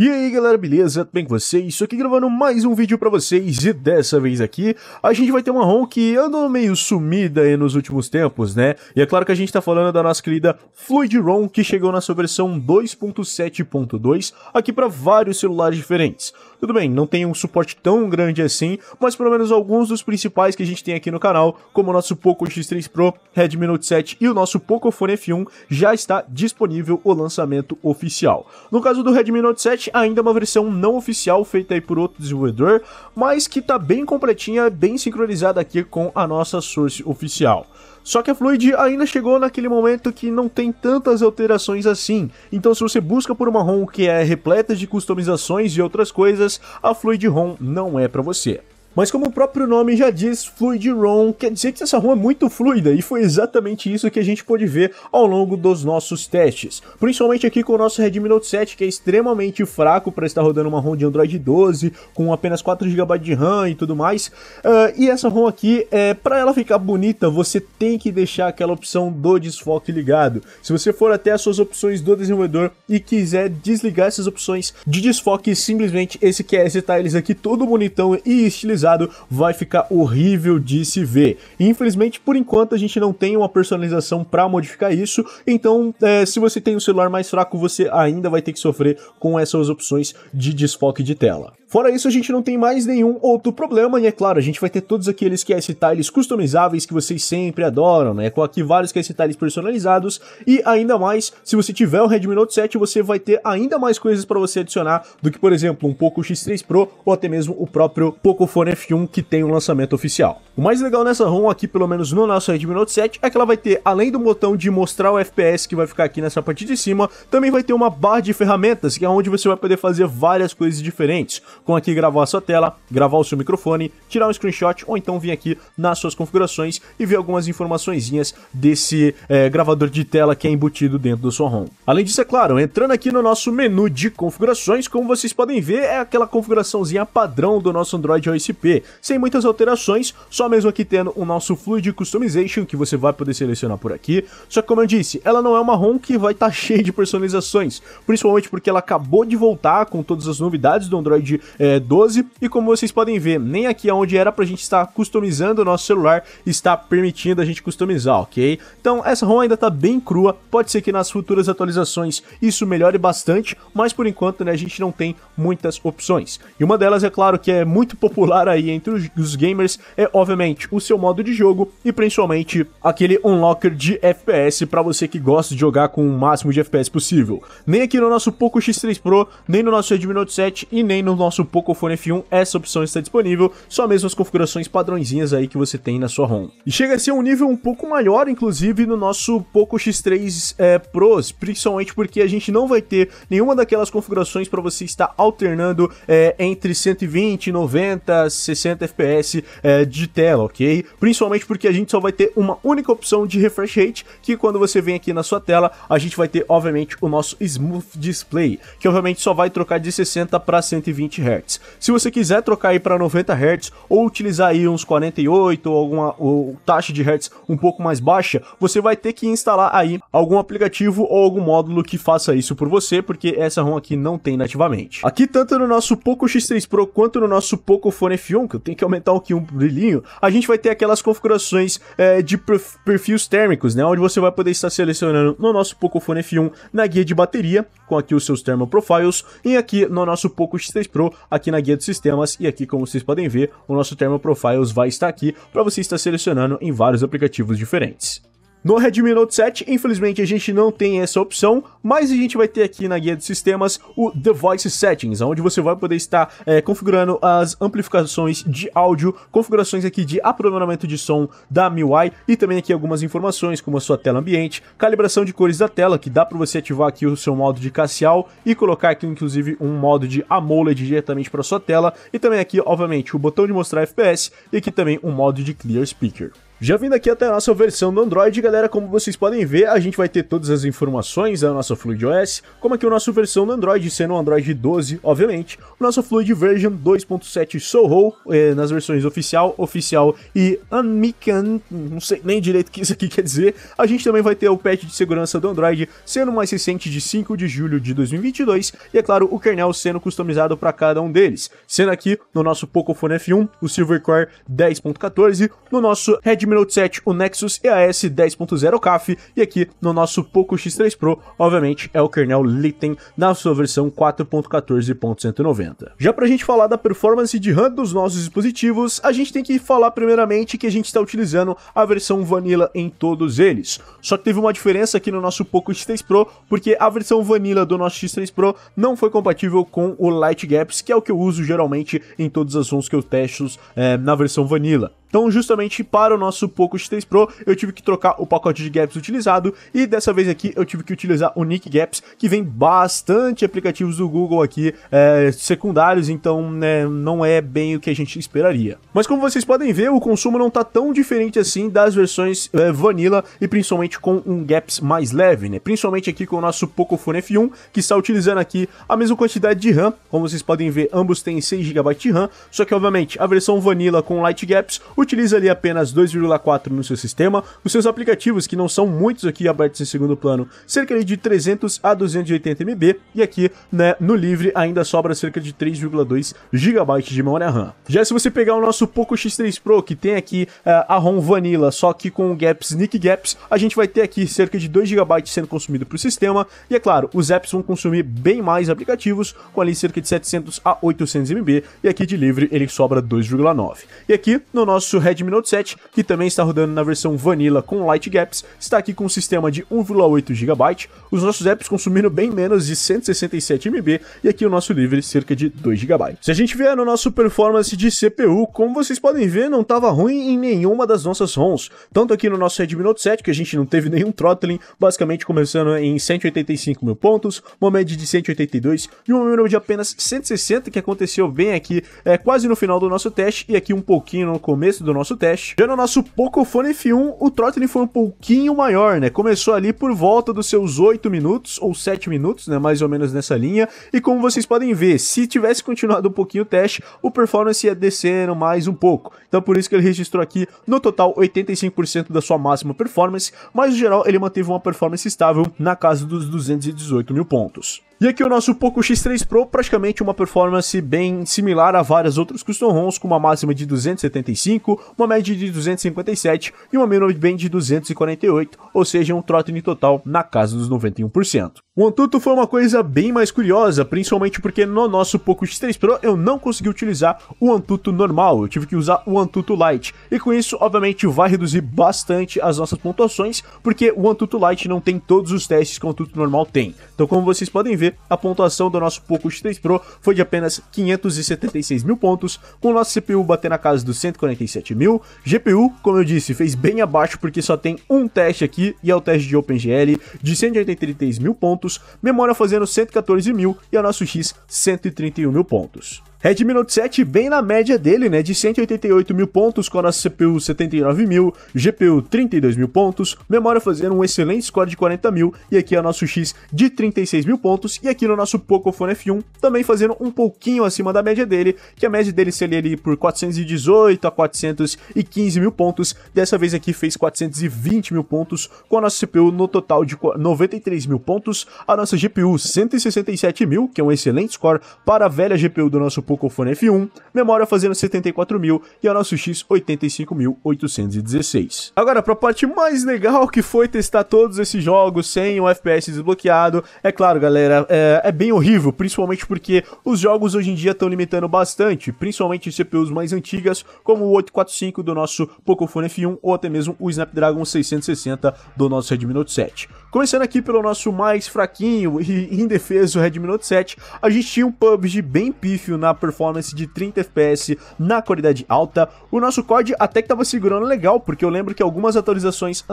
E aí galera, beleza? Tudo bem com vocês? Estou aqui gravando mais um vídeo pra vocês e dessa vez aqui a gente vai ter uma ROM que andou meio sumida aí nos últimos tempos, né? E é claro que a gente tá falando da nossa querida Fluid ROM que chegou na sua versão 2.7.2 aqui para vários celulares diferentes. Tudo bem, não tem um suporte tão grande assim, mas pelo menos alguns dos principais que a gente tem aqui no canal, como o nosso Poco X3 Pro, Redmi Note 7 e o nosso Poco Fone F1 já está disponível o lançamento oficial. No caso do Redmi Note 7 ainda uma versão não oficial feita aí por outro desenvolvedor, mas que tá bem completinha, bem sincronizada aqui com a nossa source oficial. Só que a Fluid ainda chegou naquele momento que não tem tantas alterações assim, então se você busca por uma ROM que é repleta de customizações e outras coisas, a Fluid ROM não é para você. Mas como o próprio nome já diz, Fluid rom quer dizer que essa ROM é muito fluida e foi exatamente isso que a gente pôde ver ao longo dos nossos testes. Principalmente aqui com o nosso Redmi Note 7, que é extremamente fraco para estar rodando uma ROM de Android 12, com apenas 4 GB de RAM e tudo mais. Uh, e essa ROM aqui, é, para ela ficar bonita, você tem que deixar aquela opção do desfoque ligado. Se você for até as suas opções do desenvolvedor e quiser desligar essas opções de desfoque, simplesmente esse QS tá eles aqui todo bonitão e estilizado personalizado vai ficar horrível de se ver. Infelizmente, por enquanto, a gente não tem uma personalização para modificar isso, então é, se você tem um celular mais fraco, você ainda vai ter que sofrer com essas opções de desfoque de tela. Fora isso, a gente não tem mais nenhum outro problema, e é né? claro, a gente vai ter todos aqueles cast tiles customizáveis que vocês sempre adoram, né? Com aqui vários cast tiles personalizados, e ainda mais, se você tiver o Redmi Note 7, você vai ter ainda mais coisas para você adicionar do que, por exemplo, um Poco X3 Pro ou até mesmo o próprio Pocophone F1 que tem um lançamento oficial. O mais legal nessa ROM aqui, pelo menos no nosso Redmi Note 7, é que ela vai ter, além do botão de mostrar o FPS que vai ficar aqui nessa parte de cima, também vai ter uma barra de ferramentas, que é onde você vai poder fazer várias coisas diferentes com aqui gravar a sua tela, gravar o seu microfone, tirar um screenshot ou então vir aqui nas suas configurações e ver algumas informações desse é, gravador de tela que é embutido dentro do sua ROM. Além disso, é claro, entrando aqui no nosso menu de configurações, como vocês podem ver, é aquela configuraçãozinha padrão do nosso Android OSP, sem muitas alterações, só mesmo aqui tendo o nosso Fluid Customization, que você vai poder selecionar por aqui. Só que como eu disse, ela não é uma ROM que vai estar tá cheia de personalizações, principalmente porque ela acabou de voltar com todas as novidades do Android é, 12. E como vocês podem ver, nem aqui onde era pra gente estar customizando o nosso celular, está permitindo a gente customizar, ok? Então essa ROM ainda tá bem crua, pode ser que nas futuras atualizações isso melhore bastante, mas por enquanto né, a gente não tem muitas opções. E uma delas, é claro, que é muito popular aí entre os gamers, é obviamente o seu modo de jogo e principalmente aquele unlocker de FPS para você que gosta de jogar com o máximo de FPS possível. Nem aqui no nosso Poco X3 Pro, nem no nosso Redmi Note 7 e nem no nosso Pocophone F1, essa opção está disponível, só mesmo as configurações padrõezinhas aí que você tem na sua ROM. E chega a ser um nível um pouco maior, inclusive, no nosso Poco X3 é, eh, Pros, principalmente porque a gente não vai ter nenhuma daquelas configurações para você estar alternando é, entre 120, 90, 60 FPS é, de tela, ok? Principalmente porque a gente só vai ter uma única opção de refresh rate, que quando você vem aqui na sua tela, a gente vai ter, obviamente, o nosso Smooth Display, que obviamente só vai trocar de 60 para 120 Hz. Se você quiser trocar aí para 90 Hz ou utilizar aí uns 48 ou alguma ou taxa de Hz um pouco mais baixa, você vai ter que instalar aí algum aplicativo ou algum módulo que faça isso por você, porque essa ROM aqui não tem nativamente. Aqui tanto no nosso Poco X3 Pro quanto no nosso Poco Phone F1, que eu tenho que aumentar aqui um brilhinho, a gente vai ter aquelas configurações é, de perfis térmicos, né, onde você vai poder estar selecionando no nosso Poco Fone F1 na guia de bateria, com aqui os seus thermal profiles, e aqui no nosso Poco X3 Pro aqui na guia de sistemas e aqui como vocês podem ver, o nosso Thermal Profiles vai estar aqui para você estar selecionando em vários aplicativos diferentes. No Redmi Note 7, infelizmente a gente não tem essa opção, mas a gente vai ter aqui na guia de sistemas o Device Settings, onde você vai poder estar é, configurando as amplificações de áudio, configurações aqui de aprovisionamento de som da MIUI e também aqui algumas informações como a sua tela ambiente, calibração de cores da tela, que dá para você ativar aqui o seu modo de Cassial e colocar aqui inclusive um modo de AMOLED diretamente para sua tela e também aqui, obviamente, o botão de mostrar FPS e aqui também um modo de Clear Speaker. Já vindo aqui até a nossa versão do Android, galera, como vocês podem ver, a gente vai ter todas as informações da nossa Fluid OS, como aqui o nosso versão do Android, sendo o Android 12, obviamente, o nosso Fluid Version 2.7 Soho, eh, nas versões oficial, oficial e Unmican, não sei nem direito o que isso aqui quer dizer, a gente também vai ter o patch de segurança do Android, sendo o mais recente de 5 de julho de 2022, e é claro, o kernel sendo customizado para cada um deles, sendo aqui no nosso Pocophone F1, o Silver Core 10.14, no nosso Red Note 7, o Nexus EAS 10.0 CAF e aqui no nosso Poco X3 Pro, obviamente, é o kernel Litten na sua versão 4.14.190. Já para a gente falar da performance de RAM dos nossos dispositivos, a gente tem que falar primeiramente que a gente está utilizando a versão Vanilla em todos eles. Só que teve uma diferença aqui no nosso Poco X3 Pro, porque a versão Vanilla do nosso X3 Pro não foi compatível com o Light Gaps, que é o que eu uso geralmente em todas as ROMs que eu testo é, na versão Vanilla. Então, justamente para o nosso Poco X3 Pro, eu tive que trocar o pacote de gaps utilizado e dessa vez aqui eu tive que utilizar o Nick Gaps, que vem bastante aplicativos do Google aqui é, secundários, então né, não é bem o que a gente esperaria. Mas como vocês podem ver, o consumo não está tão diferente assim das versões é, Vanilla e principalmente com um Gaps mais leve, né? Principalmente aqui com o nosso Poco Phone F1, que está utilizando aqui a mesma quantidade de RAM, como vocês podem ver, ambos têm 6 GB de RAM, só que obviamente a versão Vanilla com Light Gaps utiliza ali apenas 2,4 no seu sistema, os seus aplicativos, que não são muitos aqui abertos em segundo plano, cerca de 300 a 280 MB, e aqui né, no livre ainda sobra cerca de 3,2 GB de memória RAM. Já se você pegar o nosso Poco X3 Pro, que tem aqui eh, a ROM Vanilla, só que com gaps, nick gaps, a gente vai ter aqui cerca de 2 GB sendo consumido para o sistema, e é claro, os apps vão consumir bem mais aplicativos, com ali cerca de 700 a 800 MB, e aqui de livre ele sobra 2,9. E aqui no nosso nosso Redmi Note 7, que também está rodando na versão Vanilla com Light Gaps, está aqui com um sistema de 1,8 GB, os nossos apps consumindo bem menos de 167 MB e aqui o nosso livre cerca de 2 GB. Se a gente vier no nosso performance de CPU, como vocês podem ver, não estava ruim em nenhuma das nossas ROMs, tanto aqui no nosso Redmi Note 7, que a gente não teve nenhum throttling, basicamente começando em 185 mil pontos, uma média de 182 e um número de apenas 160 que aconteceu bem aqui, é, quase no final do nosso teste e aqui um pouquinho no começo do nosso teste. Já no nosso Pocophone F1, o Trotting foi um pouquinho maior, né? Começou ali por volta dos seus 8 minutos ou 7 minutos, né? Mais ou menos nessa linha. E como vocês podem ver, se tivesse continuado um pouquinho o teste, o performance ia descendo mais um pouco. Então por isso que ele registrou aqui no total 85% da sua máxima performance, mas no geral ele manteve uma performance estável na casa dos 218 mil pontos. E aqui o nosso Poco X3 Pro, praticamente uma performance bem similar a várias outras custom ROMs, com uma máxima de 275, uma média de 257 e uma minimum bem de 248, ou seja, um trote total na casa dos 91%. O Antutu foi uma coisa bem mais curiosa, principalmente porque no nosso Poco X3 Pro eu não consegui utilizar o Antutu normal, eu tive que usar o Antutu Lite. E com isso, obviamente, vai reduzir bastante as nossas pontuações, porque o Antutu Lite não tem todos os testes que o Antutu normal tem. Então, como vocês podem ver, a pontuação do nosso Poco X3 Pro foi de apenas 576 mil pontos, com o nosso CPU bater na casa dos 147 mil. GPU, como eu disse, fez bem abaixo porque só tem um teste aqui, e é o teste de OpenGL, de 183 mil pontos, pontos, Memória fazendo 114 mil e a nosso X 131 mil pontos. Redmi Note 7 bem na média dele, né? De 188 mil pontos, com a nossa CPU 79 mil, GPU 32 mil pontos, memória fazendo um excelente score de 40 mil, e aqui é o nosso X de 36 mil pontos, e aqui no nosso Pocophone F1 também fazendo um pouquinho acima da média dele, que a média dele seria ali por 418 a 415 mil pontos, dessa vez aqui fez 420 mil pontos, com a nossa CPU no total de 93 mil pontos, a nossa GPU 167 mil, que é um excelente score para a velha GPU do nosso Pocophone F1, memória fazendo 74 mil e a nosso X 85.816. Agora para a parte mais legal que foi testar todos esses jogos sem o FPS desbloqueado, é claro galera, é, é bem horrível, principalmente porque os jogos hoje em dia estão limitando bastante, principalmente CPUs mais antigas, como o 845 do nosso Pocophone F1 ou até mesmo o Snapdragon 660 do nosso Redmi Note 7. Começando aqui pelo nosso mais fraquinho e indefeso Redmi Note 7, a gente tinha um PUBG bem pífio na performance de 30 FPS na qualidade alta. O nosso COD até que tava segurando legal, porque eu lembro que algumas atualizações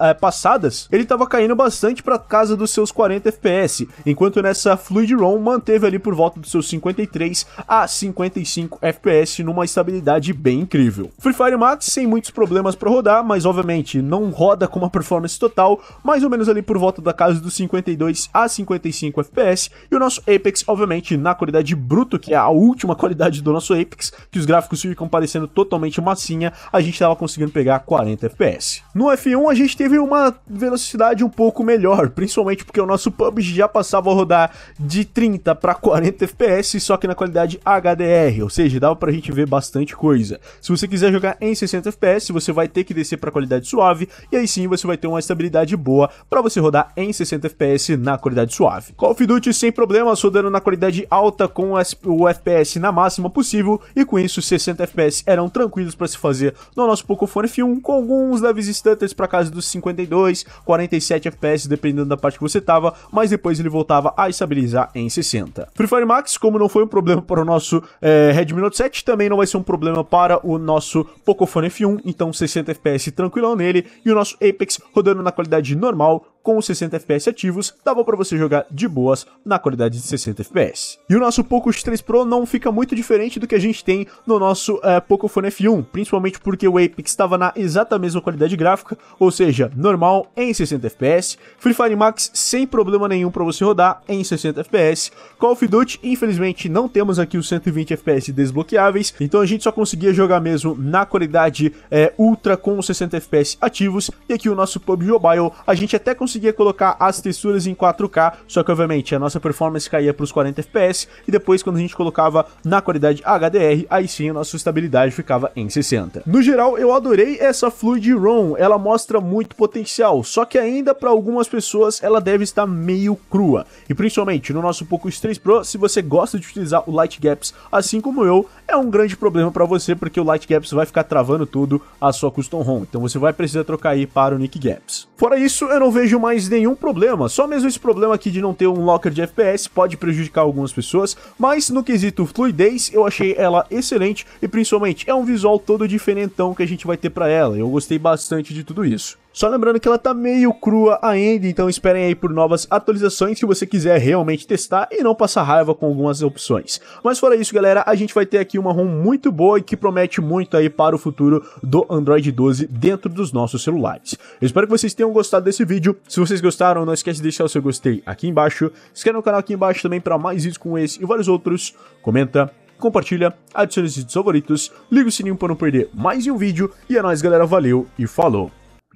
é, passadas, ele tava caindo bastante para casa dos seus 40 FPS, enquanto nessa Fluid ROM manteve ali por volta dos seus 53 a 55 FPS numa estabilidade bem incrível. Free Fire Max sem muitos problemas para rodar, mas obviamente não roda com uma performance total, mais ou menos ali por volta da casa dos 52 a 55 FPS, e o nosso Apex obviamente na qualidade bruto, que é a última qualidade do nosso Apex, que os gráficos ficam parecendo totalmente massinha, a gente estava conseguindo pegar 40 FPS. No F1 a gente teve uma velocidade um pouco melhor, principalmente porque o nosso PUBG já passava a rodar de 30 para 40 FPS, só que na qualidade HDR, ou seja, dava pra gente ver bastante coisa. Se você quiser jogar em 60 FPS, você vai ter que descer para qualidade suave, e aí sim você vai ter uma estabilidade boa para você rodar em 60 FPS na qualidade suave. Call of Duty sem problemas, rodando na qualidade alta com o FPS FPS na máxima possível e com isso 60 FPS eram tranquilos para se fazer no nosso Pocophone F1 com alguns leves stutters para casa dos 52, 47 FPS dependendo da parte que você tava, mas depois ele voltava a estabilizar em 60. Free Fire Max, como não foi um problema para o nosso é, Redmi Note 7, também não vai ser um problema para o nosso Pocophone F1, então 60 FPS tranquilão nele e o nosso Apex rodando na qualidade normal com os 60 FPS ativos, dava para você jogar de boas na qualidade de 60 FPS. E o nosso Poco x 3 Pro não fica muito diferente do que a gente tem no nosso eh, é, Fone F1, principalmente porque o Apex estava na exata mesma qualidade gráfica, ou seja, normal em 60 FPS, Free Fire Max sem problema nenhum para você rodar em 60 FPS, Call of Duty infelizmente não temos aqui os 120 FPS desbloqueáveis, então a gente só conseguia jogar mesmo na qualidade é, ultra com 60 FPS ativos, e aqui o nosso PUBG Mobile a gente até conseguiu conseguia colocar as texturas em 4K, só que obviamente a nossa performance caía para os 40 FPS e depois quando a gente colocava na qualidade HDR, aí sim a nossa estabilidade ficava em 60. No geral, eu adorei essa Fluid ROM, ela mostra muito potencial, só que ainda para algumas pessoas ela deve estar meio crua. E principalmente no nosso Poco X3 Pro, se você gosta de utilizar o Light Gaps assim como eu, é um grande problema para você, porque o Light Gaps vai ficar travando tudo a sua custom ROM, então você vai precisar trocar aí para o Nick Gaps. Fora isso, eu não vejo mais nenhum problema, só mesmo esse problema aqui de não ter um locker de FPS pode prejudicar algumas pessoas, mas no quesito fluidez, eu achei ela excelente e principalmente é um visual todo diferentão que a gente vai ter para ela, eu gostei bastante de tudo isso. Só lembrando que ela tá meio crua ainda, então esperem aí por novas atualizações se você quiser realmente testar e não passar raiva com algumas opções. Mas fora isso, galera, a gente vai ter aqui uma ROM muito boa e que promete muito aí para o futuro do Android 12 dentro dos nossos celulares. Eu espero que vocês tenham gostado desse vídeo. Se vocês gostaram, não esquece de deixar o seu gostei aqui embaixo. Se inscreve no canal aqui embaixo também para mais vídeos como esse e vários outros. Comenta, compartilha, adicione os vídeos favoritos, liga o sininho para não perder mais um vídeo. E é nóis, galera. Valeu e falou!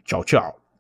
Tchau, tchau.